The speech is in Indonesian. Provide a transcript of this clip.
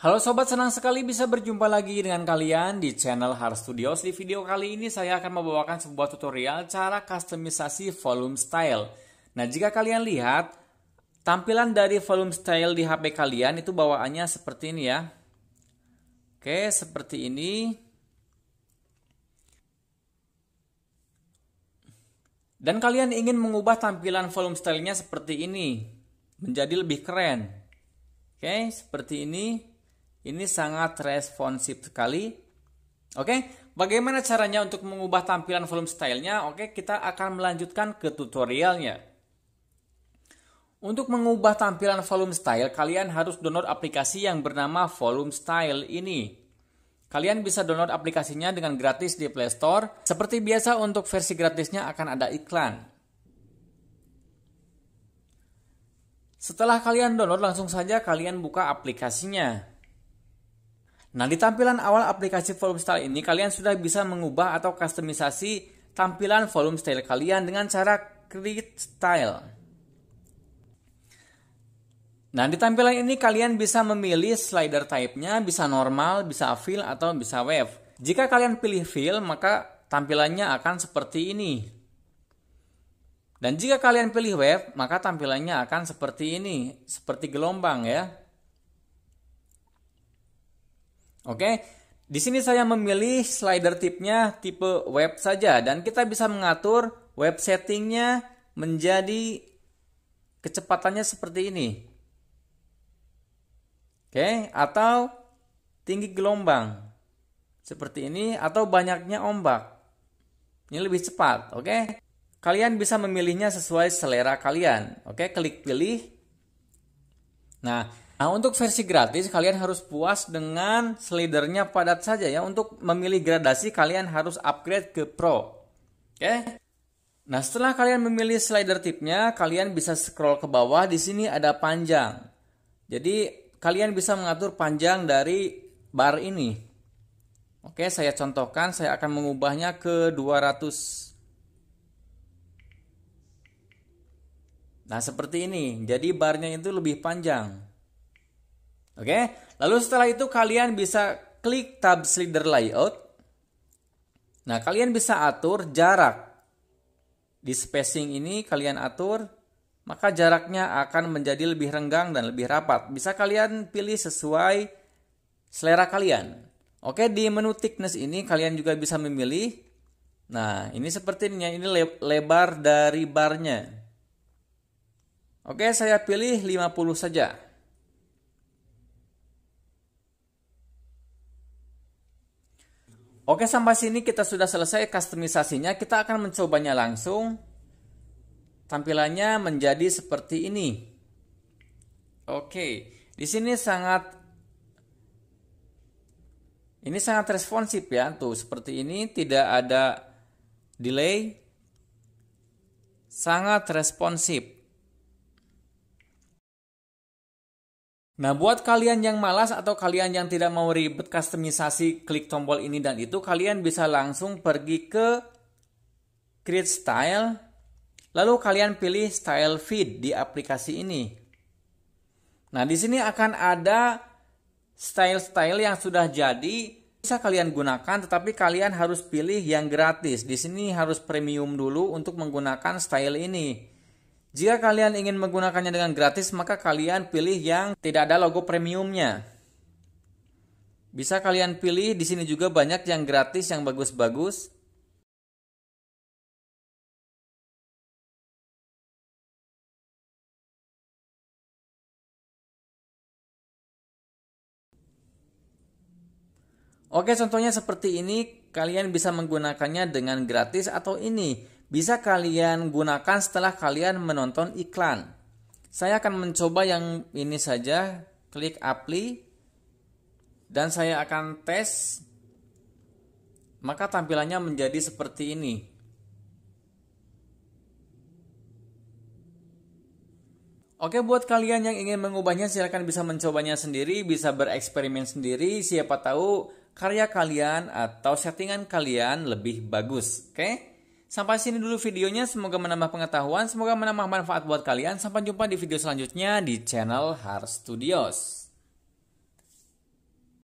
Halo sobat, senang sekali bisa berjumpa lagi dengan kalian di channel Har Studios. Di video kali ini saya akan membawakan sebuah tutorial cara customisasi volume style. Nah, jika kalian lihat tampilan dari volume style di HP kalian itu bawaannya seperti ini ya. Oke, seperti ini. Dan kalian ingin mengubah tampilan volume stylenya seperti ini menjadi lebih keren. Oke, seperti ini. Ini sangat responsif sekali. Oke, bagaimana caranya untuk mengubah tampilan volume stylenya? Oke, kita akan melanjutkan ke tutorialnya. Untuk mengubah tampilan volume style, kalian harus download aplikasi yang bernama Volume Style ini. Kalian bisa download aplikasinya dengan gratis di Play Store. Seperti biasa untuk versi gratisnya akan ada iklan. Setelah kalian download langsung saja kalian buka aplikasinya. Nah, di tampilan awal aplikasi volume style ini, kalian sudah bisa mengubah atau customisasi tampilan volume style kalian dengan cara create style. Nah, di tampilan ini kalian bisa memilih slider type-nya, bisa normal, bisa fill, atau bisa wave. Jika kalian pilih fill, maka tampilannya akan seperti ini. Dan jika kalian pilih wave, maka tampilannya akan seperti ini, seperti gelombang ya. Oke. Di sini saya memilih slider tipnya tipe web saja dan kita bisa mengatur web settingnya menjadi kecepatannya seperti ini. Oke, atau tinggi gelombang seperti ini atau banyaknya ombak. Ini lebih cepat, oke? Kalian bisa memilihnya sesuai selera kalian. Oke, klik pilih. Nah, Nah, untuk versi gratis kalian harus puas dengan slidernya padat saja ya. Untuk memilih gradasi kalian harus upgrade ke Pro. Oke. Nah, setelah kalian memilih slider tipnya, kalian bisa scroll ke bawah. Di sini ada panjang. Jadi, kalian bisa mengatur panjang dari bar ini. Oke, saya contohkan, saya akan mengubahnya ke 200 Nah, seperti ini. Jadi barnya itu lebih panjang. Oke, lalu setelah itu kalian bisa klik tab slider layout. Nah, kalian bisa atur jarak. Di spacing ini kalian atur, maka jaraknya akan menjadi lebih renggang dan lebih rapat. Bisa kalian pilih sesuai selera kalian. Oke, di menu thickness ini kalian juga bisa memilih. Nah, ini sepertinya ini lebar dari barnya. Oke, saya pilih 50 saja. Oke, sampai sini kita sudah selesai customisasinya. Kita akan mencobanya langsung. Tampilannya menjadi seperti ini. Oke, di sini sangat ini sangat responsif ya, tuh seperti ini tidak ada delay. Sangat responsif. Nah, buat kalian yang malas atau kalian yang tidak mau ribet customisasi klik tombol ini dan itu, kalian bisa langsung pergi ke Create Style, lalu kalian pilih Style Feed di aplikasi ini. Nah, di sini akan ada style-style yang sudah jadi bisa kalian gunakan tetapi kalian harus pilih yang gratis. Di sini harus premium dulu untuk menggunakan style ini. Jika kalian ingin menggunakannya dengan gratis, maka kalian pilih yang tidak ada logo premiumnya. Bisa kalian pilih di sini juga banyak yang gratis yang bagus-bagus. Oke, contohnya seperti ini, kalian bisa menggunakannya dengan gratis atau ini bisa kalian gunakan setelah kalian menonton iklan. Saya akan mencoba yang ini saja, klik apply dan saya akan tes maka tampilannya menjadi seperti ini. Oke buat kalian yang ingin mengubahnya silahkan bisa mencobanya sendiri, bisa bereksperimen sendiri, siapa tahu karya kalian atau settingan kalian lebih bagus, oke? Okay? Sampai sini dulu videonya, semoga menambah pengetahuan, semoga menambah manfaat buat kalian. Sampai jumpa di video selanjutnya di channel Har Studios.